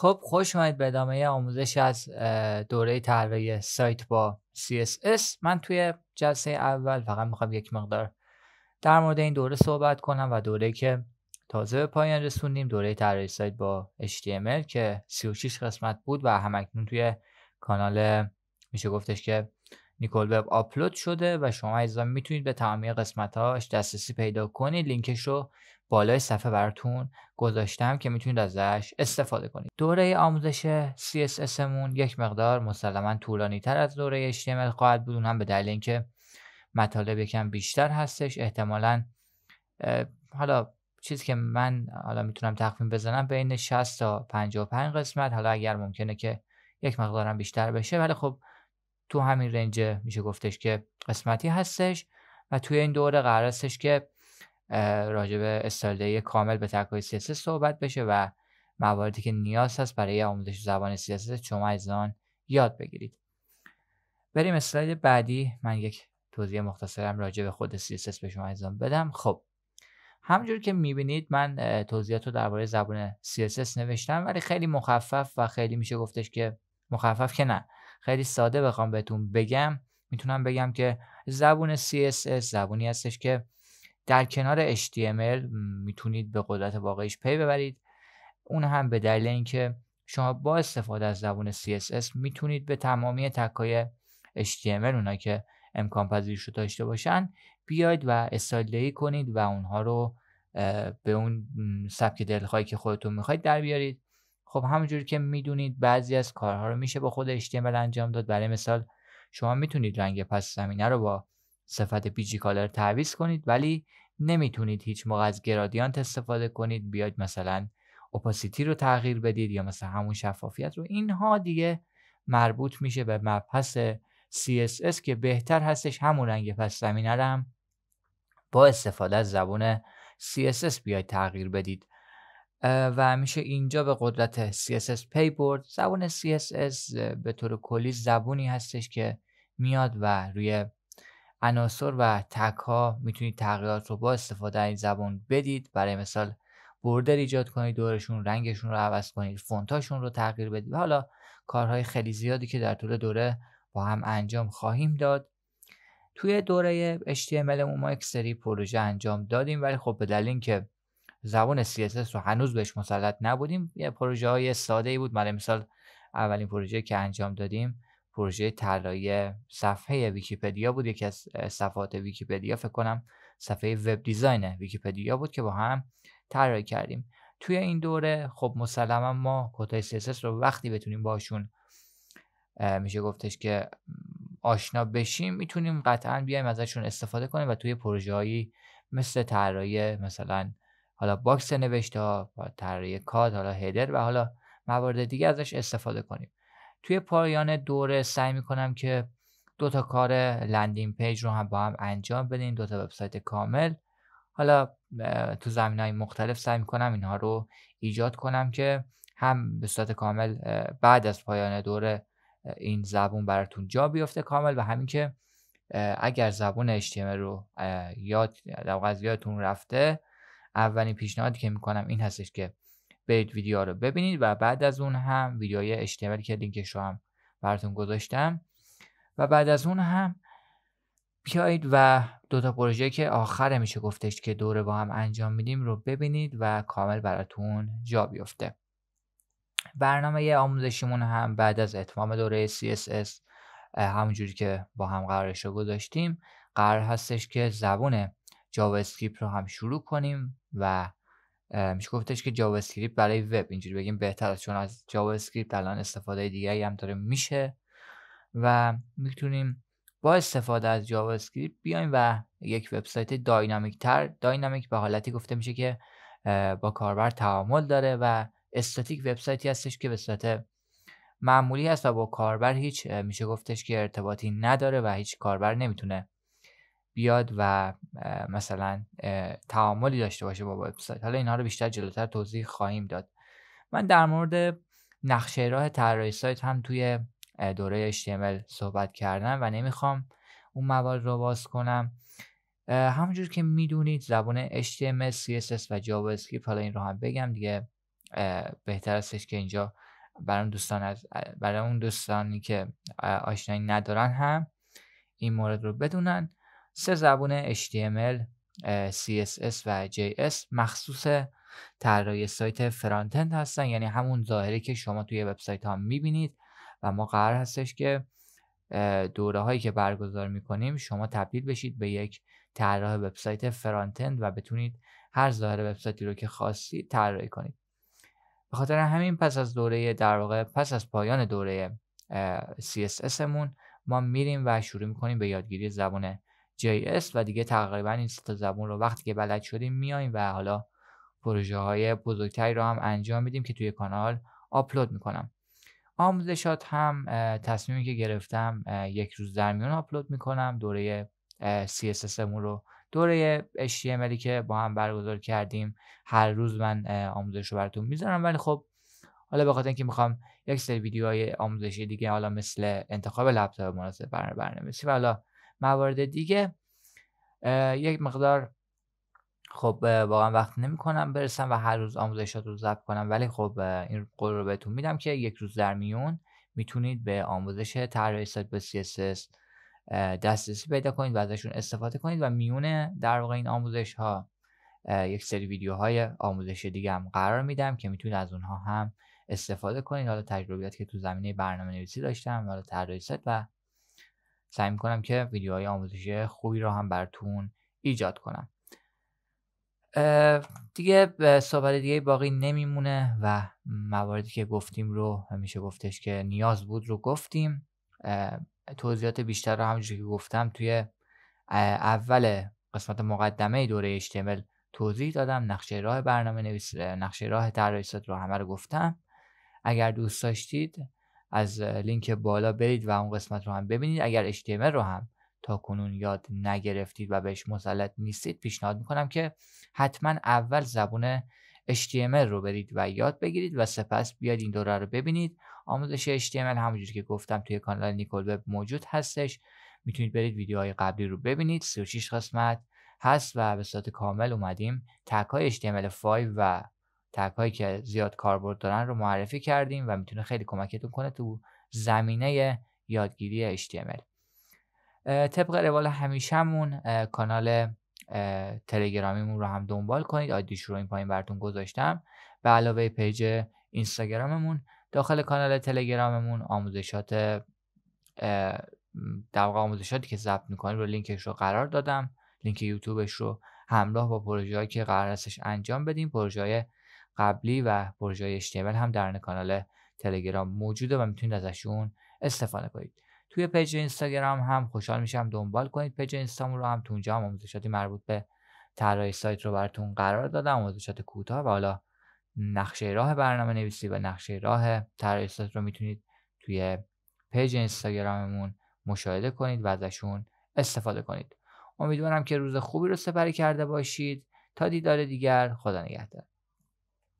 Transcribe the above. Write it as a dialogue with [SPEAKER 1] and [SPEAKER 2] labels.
[SPEAKER 1] خب خوش اومدید به ادامه آموزش از دوره طراحی سایت با CSS من توی جلسه اول فقط میخوام یک مقدار در مورد این دوره صحبت کنم و دوره که تازه به پایان رسوندیم دوره طراحی سایت با HTML که 36 قسمت بود و همکنون توی کانال میشه گفتش که نیکول وب آپلود شده و شما عزیزان میتونید به تمامی قسمتاش دسترسی پیدا کنید لینکش رو بالای صفحه براتون گذاشتم که میتونید ازش استفاده کنید دوره آموزش CSS مون یک مقدار مسلما طولانی تر از دوره HTML خواهد بود هم به دلیل اینکه مطالب یکم بیشتر هستش احتمالا حالا چیزی که من حالا میتونم تخمین بزنم بین 60 تا 55 قسمت حالا اگر ممکنه که یک مقدارم بیشتر بشه ولی خب تو همین رنج میشه گفتش که قسمتی هستش و توی این دوره قرار هستش که راجب به کامل به تکای CSS صحبت بشه و مواردی که نیاز هست برای آموزش زبان CSS شما از یاد بگیرید بریم اسلاید بعدی من یک توضیح مختصرم راجع خود CSS به شما ایزان بدم خب همجور که میبینید من توضیحات رو درباره زبان CSS نوشتم ولی خیلی مخفف و خیلی میشه گفتش که مخفف که نه خیلی ساده بخوام بهتون بگم میتونم بگم که زبون CSS زبونی هستش که در کنار HTML میتونید به قدرت واقعیش پی ببرید اون هم به دلیل اینکه شما با استفاده از زبون CSS میتونید به تمامی تکای HTML اونا که امکان پذیرش رو داشته باشن بیاید و استایل کنید و اونها رو به اون سبک دلخواهی که خودتون میخواید در بیارید خب همونجور که میدونید بعضی از کارها رو میشه با خود HTML انجام داد برای مثال شما میتونید رنگ پس زمینه رو با صفت پیجی کالر تعویض کنید ولی نمیتونید هیچ موقع از گرادیانت استفاده کنید بیاید مثلا اپاسیتی رو تغییر بدید یا مثلا همون شفافیت رو اینها دیگه مربوط میشه به مبحث CSS که بهتر هستش همون رنگ پس زمینه رو هم با استفاده از زبون CSS بیاید تغییر بدید و میشه اینجا به قدرت CSS پی برد زبون CSS به طور کلی زبونی هستش که میاد و روی عناصر و تک ها میتونید تغییرات رو با استفاده این زبون بدید برای مثال بردر ایجاد کنید دورشون رنگشون رو عوض کنید فونتاشون رو تغییر بدید حالا کارهای خیلی زیادی که در طول دوره با هم انجام خواهیم داد توی دوره HTML ما یک سری پروژه انجام دادیم ولی خب به دلیل زبان CSS رو هنوز بهش مسلط نبودیم یه پروژه های ساده ای بود برای مثال اولین پروژه که انجام دادیم پروژه طراحی صفحه ویکیپدیا بود یکی از صفحات ویکیپدیا فکر کنم صفحه وب دیزاین ویکیپدیا بود که با هم طراحی کردیم توی این دوره خب مسلما ما های CSS رو وقتی بتونیم باشون میشه گفتش که آشنا بشیم میتونیم قطعا بیایم ازشون استفاده کنیم و توی پروژههایی مثل طراحی مثلا حالا باکس نوشته ها طراحی کاد حالا هدر و حالا موارد دیگه ازش استفاده کنیم توی پایان دوره سعی میکنم که دو تا کار لندینگ پیج رو هم با هم انجام بدیم دو تا وبسایت کامل حالا تو زمین های مختلف سعی میکنم اینها رو ایجاد کنم که هم به صورت کامل بعد از پایان دوره این زبون براتون جا بیفته کامل و همین که اگر زبون HTML رو یاد از یادتون رفته اولین پیشنهادی که میکنم این هستش که برید ویدیو رو ببینید و بعد از اون هم های اشتیمالی که لینکش رو هم براتون گذاشتم و بعد از اون هم بیایید و دوتا پروژه که آخره میشه گفتش که دوره با هم انجام میدیم رو ببینید و کامل براتون جا بیفته برنامه آموزشیمون هم بعد از اتمام دوره CSS همونجوری که با هم قرارش رو گذاشتیم قرار هستش که زبون جاوا اسکریپت رو هم شروع کنیم و میشه گفتش که جاوا اسکریپت برای وب اینجوری بگیم بهتر چون از جاوا اسکریپت الان استفاده دیگه هم داره میشه و میتونیم با استفاده از جاوا اسکریپت بیایم و یک وبسایت داینامیک تر داینامیک به حالتی گفته میشه که با کاربر تعامل داره و استاتیک وبسایتی هستش که به صورت معمولی هست و با کاربر هیچ میشه گفتش که ارتباطی نداره و هیچ کاربر نمیتونه بیاد و مثلا تعاملی داشته باشه با وبسایت حالا اینها رو بیشتر جلوتر توضیح خواهیم داد من در مورد نقشه راه طراحی سایت هم توی دوره HTML صحبت کردم و نمیخوام اون موارد رو باز کنم همونجور که میدونید زبان HTML, CSS و JavaScript حالا این رو هم بگم دیگه بهتر استش که اینجا برای اون دوستان از برای اون دوستانی که آشنایی ندارن هم این مورد رو بدونن سه زبون HTML، CSS و JS مخصوص طراحی سایت فرانتند هستن یعنی همون ظاهری که شما توی وبسایت ها میبینید و ما قرار هستش که دوره هایی که برگزار میکنیم شما تبدیل بشید به یک طراح وبسایت فرانتند و بتونید هر ظاهر وبسایتی رو که خواستید طراحی کنید به خاطر همین پس از دوره در واقع پس از پایان دوره CSS مون ما میریم و شروع میکنیم به یادگیری زبان اس و دیگه تقریبا این سه زبون رو وقتی که بلد شدیم میایم و حالا پروژه های بزرگتری رو هم انجام میدیم که توی کانال آپلود میکنم آموزشات هم تصمیمی که گرفتم یک روز در میون آپلود میکنم دوره CSS مون رو دوره HTMLی که با هم برگزار کردیم هر روز من آموزش رو براتون میذارم ولی خب حالا به خاطر اینکه میخوام یک سری ویدیوهای آموزشی دیگه حالا مثل انتخاب لپتاپ مناسب برنامه‌نویسی و حالا موارد دیگه یک مقدار خب واقعا وقت نمیکنم برسم و هر روز آموزشات رو ضبط کنم ولی خب این قول رو بهتون میدم که یک روز در میون میتونید به آموزش طراحی سایت با CSS دسترسی پیدا کنید و ازشون استفاده کنید و میون در واقع این آموزش ها یک سری ویدیوهای آموزش دیگه هم قرار میدم که میتونید از اونها هم استفاده کنید حالا تجربیات که تو زمینه برنامه نویسی داشتم حالا طراحی سایت و سعی میکنم که ویدیوهای آموزشی خوبی رو هم براتون ایجاد کنم دیگه صحبت دیگه باقی نمیمونه و مواردی که گفتیم رو همیشه گفتش که نیاز بود رو گفتیم توضیحات بیشتر رو همونجوری که گفتم توی اول قسمت مقدمه دوره HTML توضیح دادم نقشه راه برنامه نویس نقشه راه طراحی رو همه رو گفتم اگر دوست داشتید از لینک بالا برید و اون قسمت رو هم ببینید اگر HTML رو هم تا کنون یاد نگرفتید و بهش مسلط نیستید پیشنهاد میکنم که حتما اول زبون HTML رو برید و یاد بگیرید و سپس بیاید این دوره رو ببینید آموزش HTML همونجوری که گفتم توی کانال نیکول وب موجود هستش میتونید برید ویدیوهای قبلی رو ببینید 36 قسمت هست و به صورت کامل اومدیم تکای HTML5 و تگ هایی که زیاد کاربرد دارن رو معرفی کردیم و میتونه خیلی کمکتون کنه تو زمینه یادگیری HTML طبق روال همیشهمون کانال تلگرامیمون رو هم دنبال کنید آیدیش رو این پایین براتون گذاشتم به علاوه پیج اینستاگراممون داخل کانال تلگراممون آموزشات در واقع آموزشاتی که ضبط میکنیم رو لینکش رو قرار دادم لینک یوتیوبش رو همراه با پروژه که قرار انجام بدیم پروژه قبلی و پروژه HTML هم در کانال تلگرام موجوده و میتونید ازشون استفاده کنید توی پیج اینستاگرام هم خوشحال میشم دنبال کنید پیج اینستام رو هم تو اونجا هم آموزشاتی مربوط به طراحی سایت رو براتون قرار دادم آموزشات کوتاه و حالا نقشه راه برنامه نویسی و نقشه راه طراحی سایت رو میتونید توی پیج اینستاگراممون مشاهده کنید و ازشون استفاده کنید امیدوارم که روز خوبی رو سپری کرده باشید تا دیدار دیگر خدا نگهدار